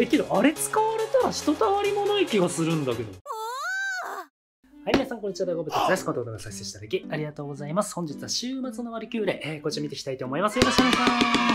えけどあれ使われたらひとたまりもない気がするんだけどはい、皆さん、こんにちは。大悟物です。この動画を再生していただき、ありがとうございます。本日は週末の割り切れ、えー、こちら見ていきたいと思います。よろしくお願いします。こちらね、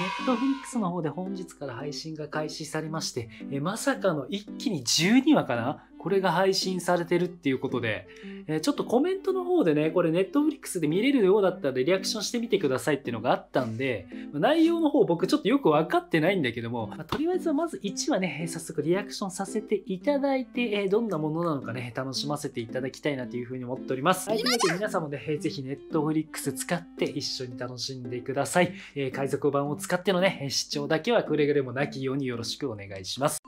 ネットフリックスの方で本日から配信が開始されまして、えー、まさかの一気に12話かなこれが配信されてるっていうことで、えー、ちょっとコメントの方でね、これネットフリックスで見れるようだったらリアクションしてみてくださいっていうのがあったんで、内容の方僕ちょっとよくわかってないんだけども、まあ、とりあえずはまず1話ね、早速リアクションさせていただいて、えー、どんなものなのかね、楽しませていただきたいなというふうに思っております。はい、というで皆さんもね、是非ぜひトフリックス使って一緒に楽しんでください。え海賊版を使ってのね、視聴だけはくれぐれもなきようによろしくお願いします。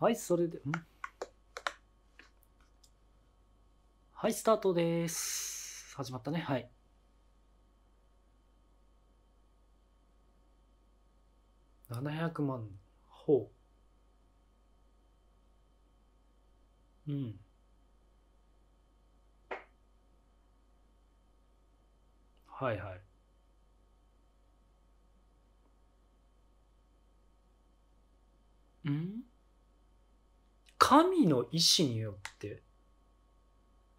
はい、それで、んはい、スタートです。始まったね。はい。700万ほう。うん。はいはい。うん神の意志によって、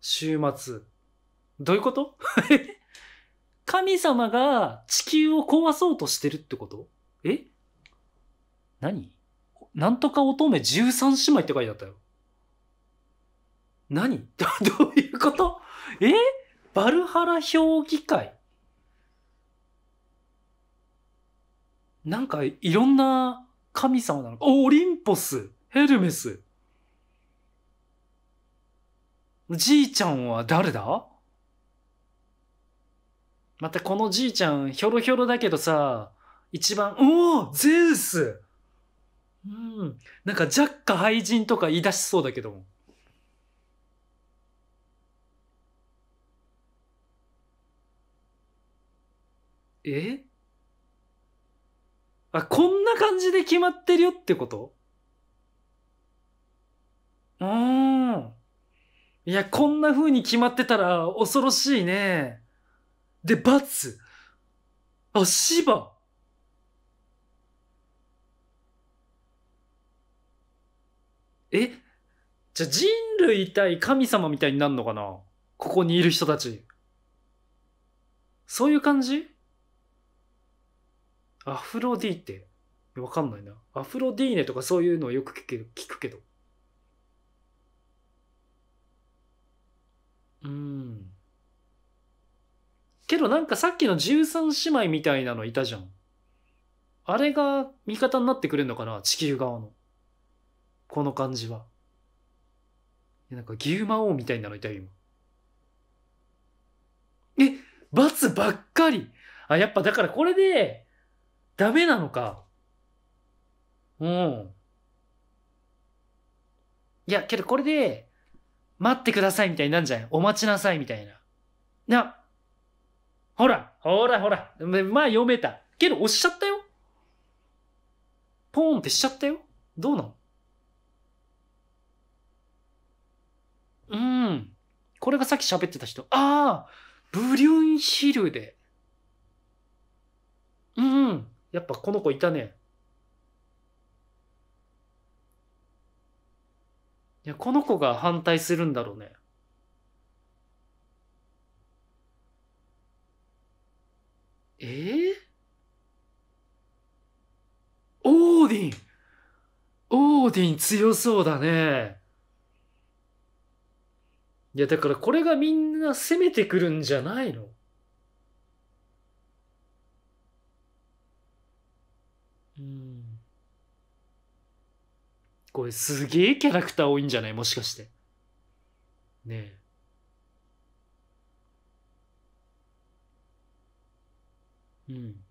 週末、どういうこと 神様が地球を壊そうとしてるってことえ何なんとか乙女13姉妹って書いてあったよ。何 どういうことえバルハラ評議会なんかいろんな神様なのか。オリンポス、ヘルメス。じいちゃんは誰だまたこのじいちゃん、ひょろひょろだけどさ、一番、おおゼウスうん。なんか、ジャッカ廃人とか言い出しそうだけども。えあ、こんな感じで決まってるよってことうん。いや、こんな風に決まってたら恐ろしいね。で、バツ。あ、芝。えじゃ、人類対神様みたいになるのかなここにいる人たち。そういう感じアフロディーテ。わかんないな。アフロディーネとかそういうのをよく聞くけど。うん。けどなんかさっきの13姉妹みたいなのいたじゃん。あれが味方になってくれるのかな地球側の。この感じは。なんか牛魔王みたいなのいたよ、今。え、罰ばっかりあ、やっぱだからこれで、ダメなのか。うん。いや、けどこれで、待ってくださいみたいになんじゃん。お待ちなさいみたいな。な、ほら、ほらほら。まあ読めた。けど押しちゃったよ。ポーンってしちゃったよ。どうなのうん。これがさっき喋ってた人。ああブリュンヒルで。うん。やっぱこの子いたね。いや、この子が反対するんだろうね。えー、オーディンオーディン強そうだね。いや、だからこれがみんな攻めてくるんじゃないのこれすげえキャラクター多いんじゃないもしかして。ねえ。うん。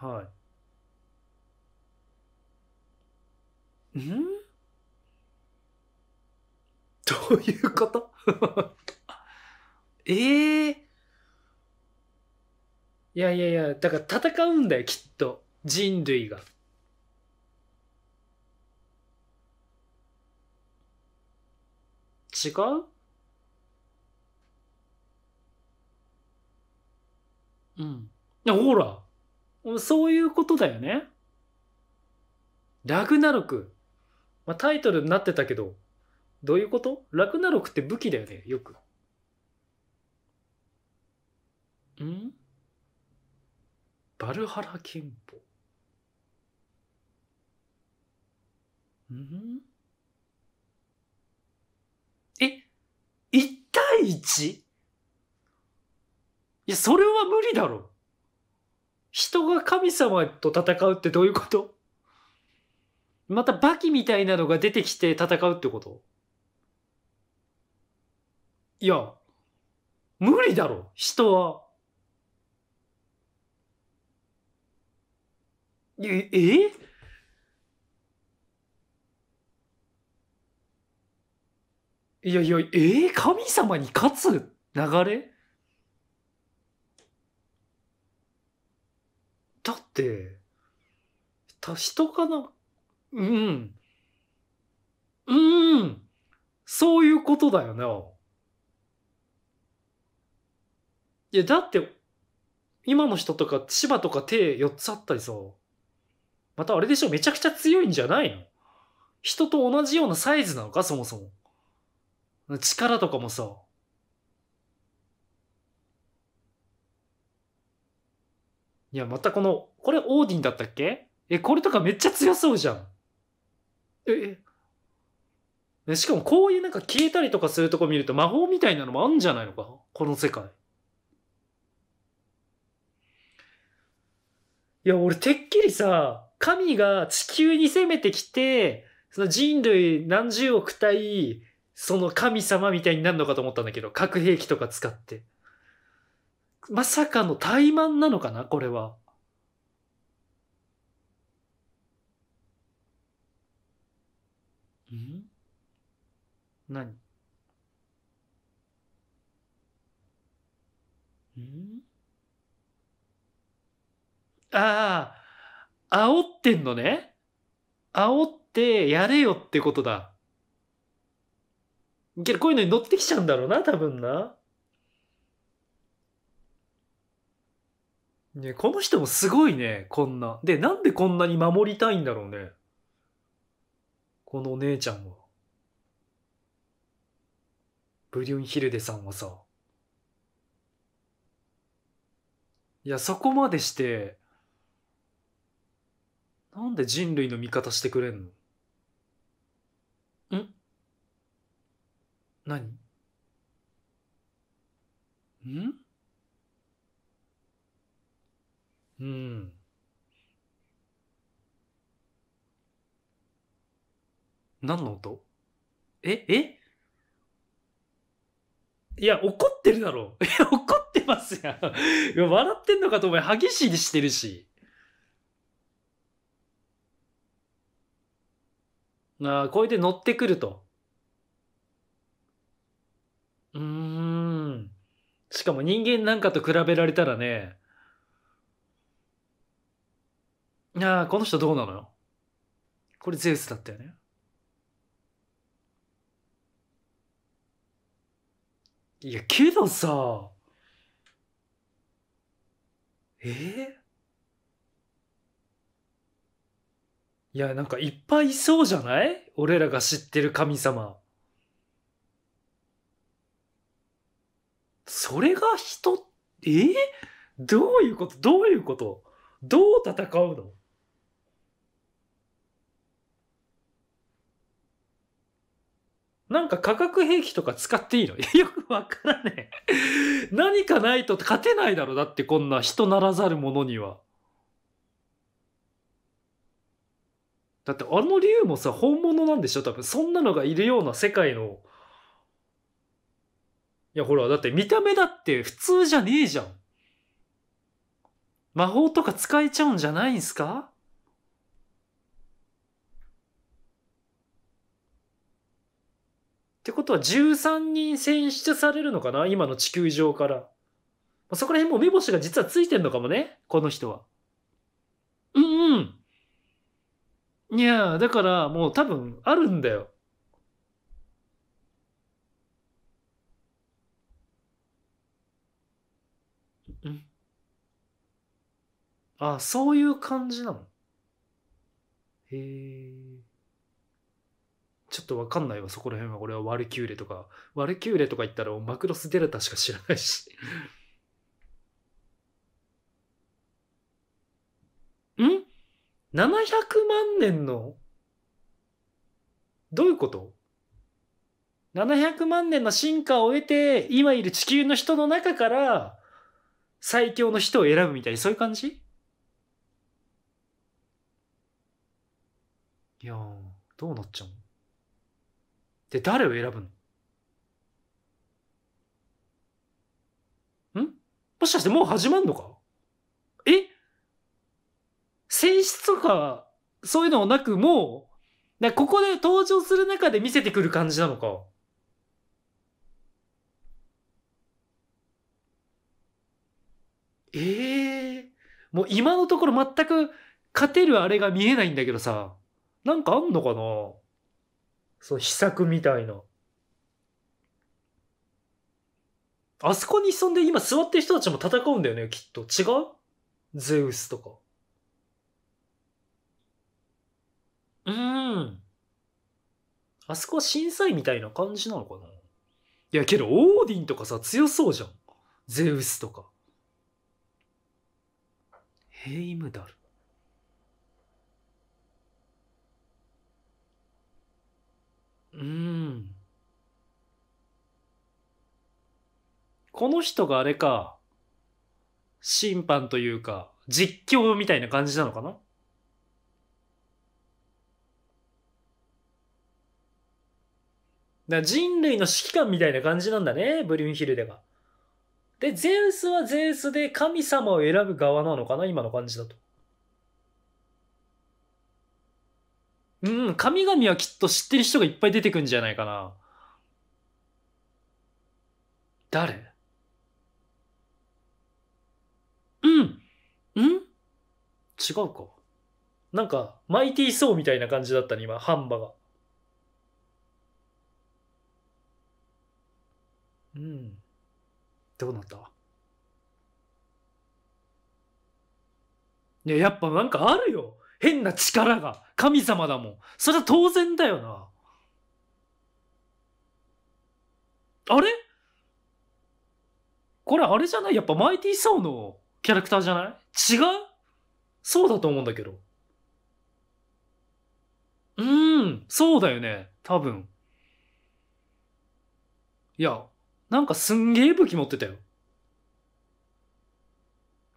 はい。ん どういうことえ えー、いやいやいや、だから戦うんだよ、きっと。人類が。違ううん。ほら。そういうことだよね。ラグナロク。まあ、タイトルになってたけど、どういうことラグナロクって武器だよね、よく。んバルハラ憲法。ん1対 1? いや、それは無理だろ。人が神様と戦うってどういうことまたバキみたいなのが出てきて戦うってこといや、無理だろ、人は。ええいやいや、えー、神様に勝つ流れだって、た、人かなうん。うん。そういうことだよな、ね。いや、だって、今の人とか、芝とか手4つあったりさ、またあれでしょ、めちゃくちゃ強いんじゃないの人と同じようなサイズなのか、そもそも。力とかもさ、いや、またこの、これオーディンだったっけえ、これとかめっちゃ強そうじゃん。え、え。しかもこういうなんか消えたりとかするとこ見ると魔法みたいなのもあんじゃないのかこの世界。いや、俺てっきりさ、神が地球に攻めてきて、その人類何十億体その神様みたいになるのかと思ったんだけど、核兵器とか使って。まさかの怠慢なのかなこれは。ん何んああ、煽ってんのね。煽ってやれよってことだ。けどこういうのに乗ってきちゃうんだろうな、多分な。ね、この人もすごいね、こんな。で、なんでこんなに守りたいんだろうね。このお姉ちゃんは。ブリュンヒルデさんはさ。いや、そこまでして、なんで人類の味方してくれんのん何んうん。何の音え、えいや、怒ってるだろう。いや、怒ってますやん。いや、笑ってんのかと思い、激しいにしてるし。ああ、これで乗ってくると。しかも人間なんかと比べられたらね、いやこの人どうなのよ。これゼウスだったよね。いや、けどさ、えー、いや、なんかいっぱいいそうじゃない俺らが知ってる神様。それが人、えー、どういうことどういうことどう戦うのなんか化学兵器とか使っていいの よくわからねえ何かないと勝てないだろ。だってこんな人ならざる者には。だってあの竜もさ、本物なんでしょ多分。そんなのがいるような世界のいや、ほら、だって見た目だって普通じゃねえじゃん。魔法とか使えちゃうんじゃないんすかってことは13人選出されるのかな今の地球上から。そこら辺も目星が実はついてんのかもねこの人は。うんうん。いやだからもう多分あるんだよ。あ、そういう感じなのへえ。ちょっとわかんないわ、そこら辺は。俺はワルキューレとか。ワルキューレとか言ったらマクロスデルタしか知らないし。ん ?700 万年のどういうこと ?700 万年の進化を得て、今いる地球の人の中から、最強の人を選ぶみたいな、そういう感じいやどうなっちゃうので、誰を選ぶのんもしかしてもう始まんのかえ選出とか、そういうのなく、もう、ここで登場する中で見せてくる感じなのかええー、もう今のところ全く勝てるあれが見えないんだけどさ。なんかあんのかなそう、秘策みたいな。あそこに潜んで今座ってる人たちも戦うんだよね、きっと。違うゼウスとか。うーん。あそこは震災みたいな感じなのかないや、けど、オーディンとかさ、強そうじゃん。ゼウスとか。ヘイムダル。うん。この人があれか、審判というか、実況みたいな感じなのかなだ人類の指揮官みたいな感じなんだね、ブリュンヒルデが。で、ゼウスはゼウスで神様を選ぶ側なのかな今の感じだと。うん、神々はきっと知ってる人がいっぱい出てくんじゃないかな。誰うん。うん違うか。なんか、マイティー・ソーみたいな感じだったね、今、ハンバが。うん。どうなったいや、やっぱなんかあるよ。変な力が。神様だもん。それは当然だよな。あれこれあれじゃないやっぱマイティー・ソーのキャラクターじゃない違うそうだと思うんだけど。うーん、そうだよね。多分。いや、なんかすんげえ武器持ってたよ。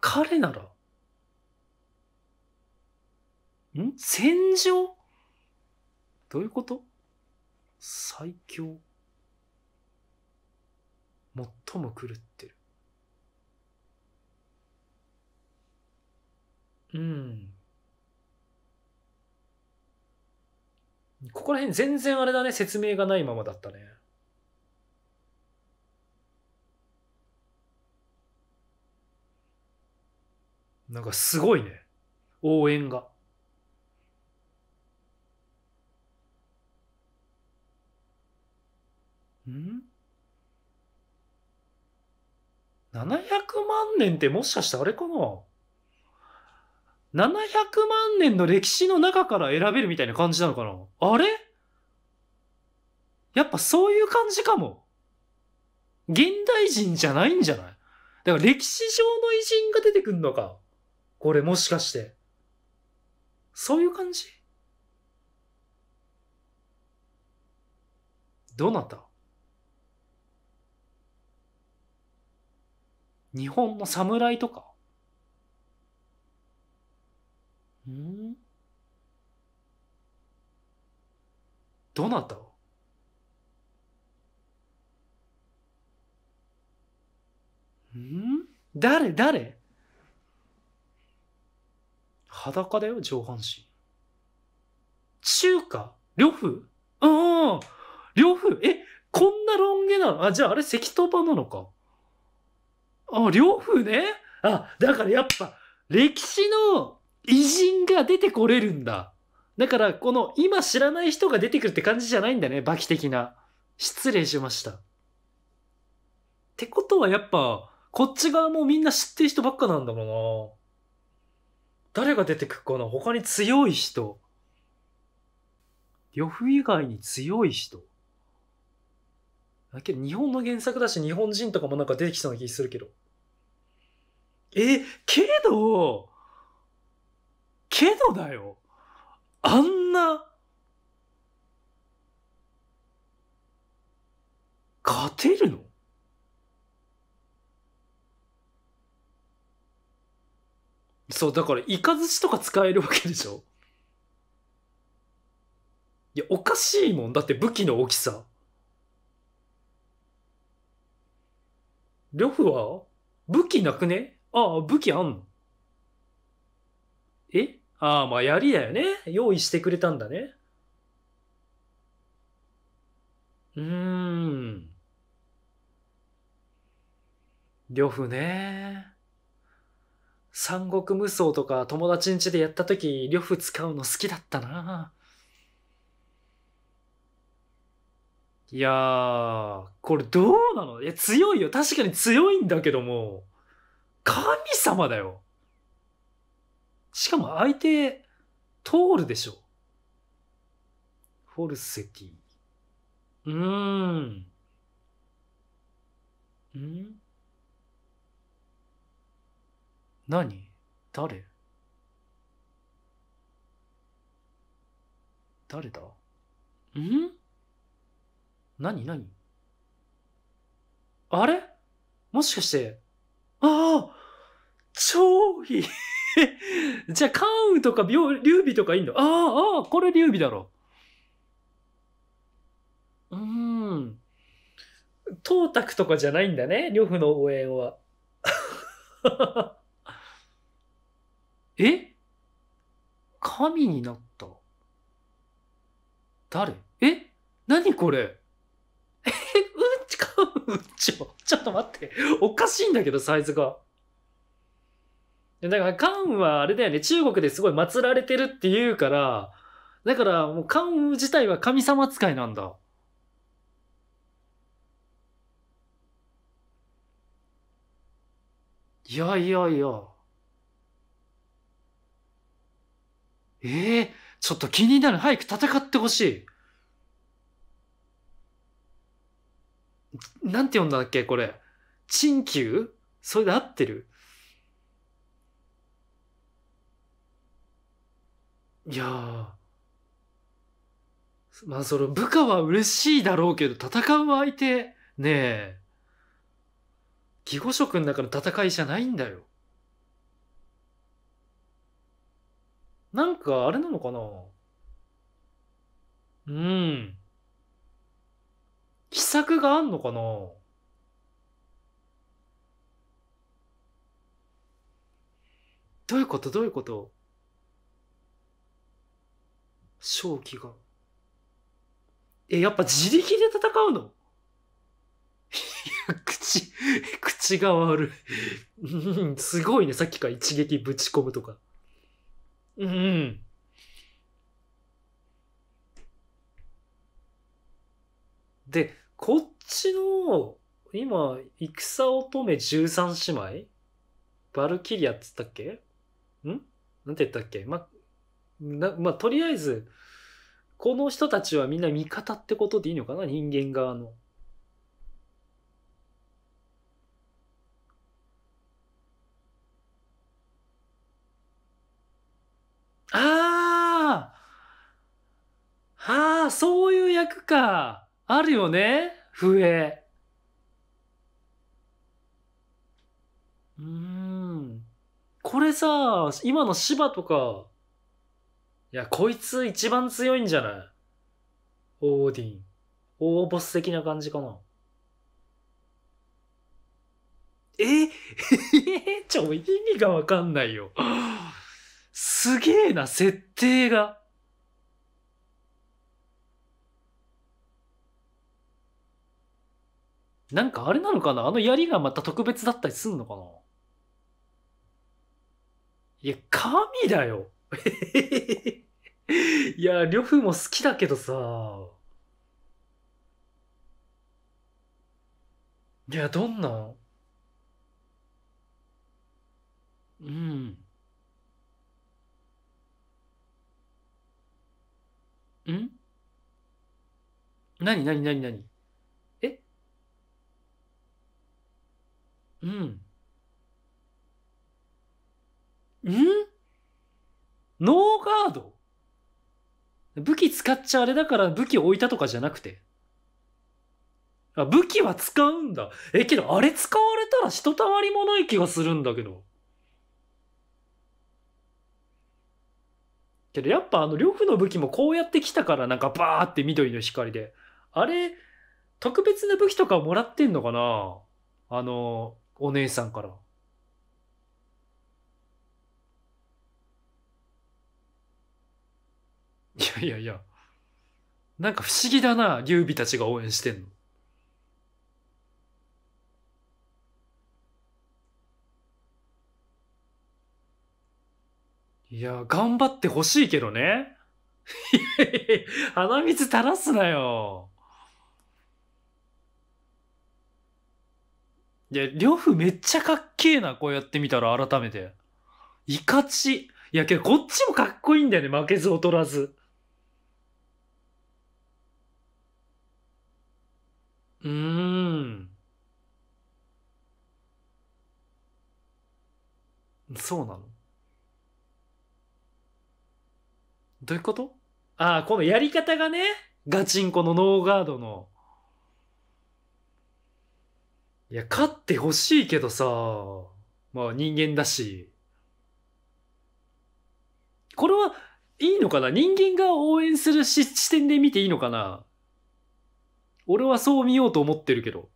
彼なら。ん戦場どういうこと最強。最も狂ってる。うん。ここら辺全然あれだね、説明がないままだったね。なんかすごいね、応援が。ん ?700 万年ってもしかしてあれかな ?700 万年の歴史の中から選べるみたいな感じなのかなあれやっぱそういう感じかも。現代人じゃないんじゃないだから歴史上の偉人が出てくんのか。これもしかして。そういう感じどなた日本の侍とかんどなたん誰誰裸だよ、上半身。中華呂布うん。呂布え、こんなロン毛なのあ、じゃああれ石刀場なのか。あ、両夫ね。あ、だからやっぱ、歴史の偉人が出てこれるんだ。だから、この今知らない人が出てくるって感じじゃないんだね、バキ的な。失礼しました。ってことはやっぱ、こっち側もみんな知ってる人ばっかなんだろうな。誰が出てくるかな他に強い人。呂布以外に強い人。だけど日本の原作だし日本人とかもなんか出てきそうな気するけど。え、けど、けどだよ。あんな、勝てるのそう、だから、イカズチとか使えるわけでしょいや、おかしいもん。だって武器の大きさ。呂布は武器なくねああ、武器あんのえああ、まあ槍だよね。用意してくれたんだね。うーん。呂布ね。三国無双とか友達ん家でやった時、呂布使うの好きだったな。いやー、これどうなのいや、強いよ。確かに強いんだけども、神様だよ。しかも相手、通るでしょ。フォルセティ。うーん。ん何誰誰だん何何あれもしかして、ああ超いい じゃあ、関羽とか劉備とかいいんだ。ああ、ああ、これ劉備だろ。うーん。董卓とかじゃないんだね、呂布の応援は。え神になった誰え何これえ、うんちか、うんちょ。ちょっと待って。おかしいんだけど、サイズが。だから、カンはあれだよね、中国ですごい祀られてるって言うから、だから、もうカン自体は神様使いなんだ。いやいやいや。ええー、ちょっと気になる。早く戦ってほしい。なんて読んだっけこれ。陳旧それで合ってるいやまあその部下は嬉しいだろうけど、戦う相手、ねえ、義語職の中の戦いじゃないんだよ。なんかあれなのかなうん。秘策があんのかなどういうことどういうこと正気が。え、やっぱ自力で戦うの口、口が悪いすごいね。さっきから一撃ぶち込むとか。うん。で、こっちの、今、戦乙女13姉妹バルキリアっつったっけんなんて言ったっけま、なまあ、とりあえず、この人たちはみんな味方ってことでいいのかな人間側の。ああはあ、そういう役か。あるよね笛。うーん。これさ、今の芝とか、いや、こいつ一番強いんじゃないオーディン。大ボス的な感じかな。え ちょ、意味がわかんないよ。すげえな、設定が。なんかあれなのかなあの槍がまた特別だったりすんのかないや、神だよ。いや、呂布も好きだけどさ。いや、どんなうん。ん何何何何うん。んノーガード武器使っちゃあれだから武器置いたとかじゃなくて。あ、武器は使うんだ。え、けどあれ使われたらひとたまりもない気がするんだけど。けどやっぱあの、呂布の武器もこうやってきたからなんかバーって緑の光で。あれ、特別な武器とかもらってんのかなあの、お姉さんから。いやいやいや。なんか不思議だな、劉備たちが応援してんの。いや、頑張ってほしいけどね。鼻水垂らすなよ。いや、呂布めっちゃかっけえな、こうやってみたら改めて。いかち。いや、けどこっちもかっこいいんだよね、負けず劣らず。うーん。そうなのどういうことああ、このやり方がね、ガチンコのノーガードの。いや、勝ってほしいけどさ、まあ人間だし。これはいいのかな人間が応援する視点で見ていいのかな俺はそう見ようと思ってるけど。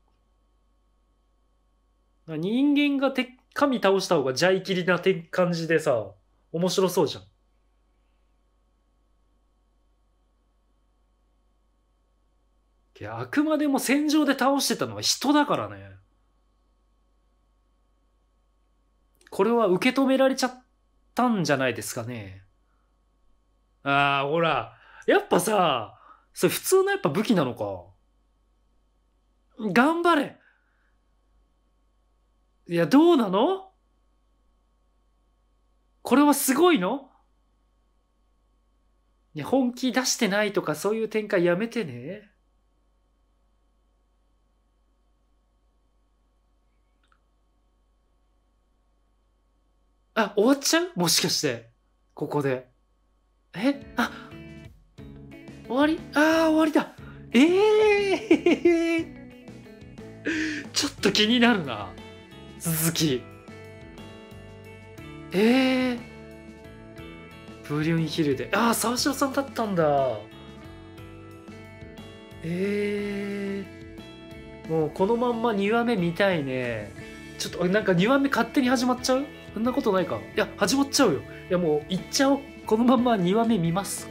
人間がて神倒した方がジャイキリなて感じでさ、面白そうじゃん。いや、あくまでも戦場で倒してたのは人だからね。これは受け止められちゃったんじゃないですかね。ああ、ほら、やっぱさ、それ普通のやっぱ武器なのか。頑張れいや、どうなのこれはすごいのいや、本気出してないとかそういう展開やめてね。あ、終わっちゃうもしかして。ここで。えあ、終わりああ、終わりだ。ええー、ちょっと気になるな。続き。ええー、ブリュンヒルで。ああ、沢城さんだったんだ。ええー、もうこのまんま2話目見たいね。ちょっと、なんか2話目勝手に始まっちゃうそんなことないかいや始まっちゃうよいやもう行っちゃおうこのまま2話目見ます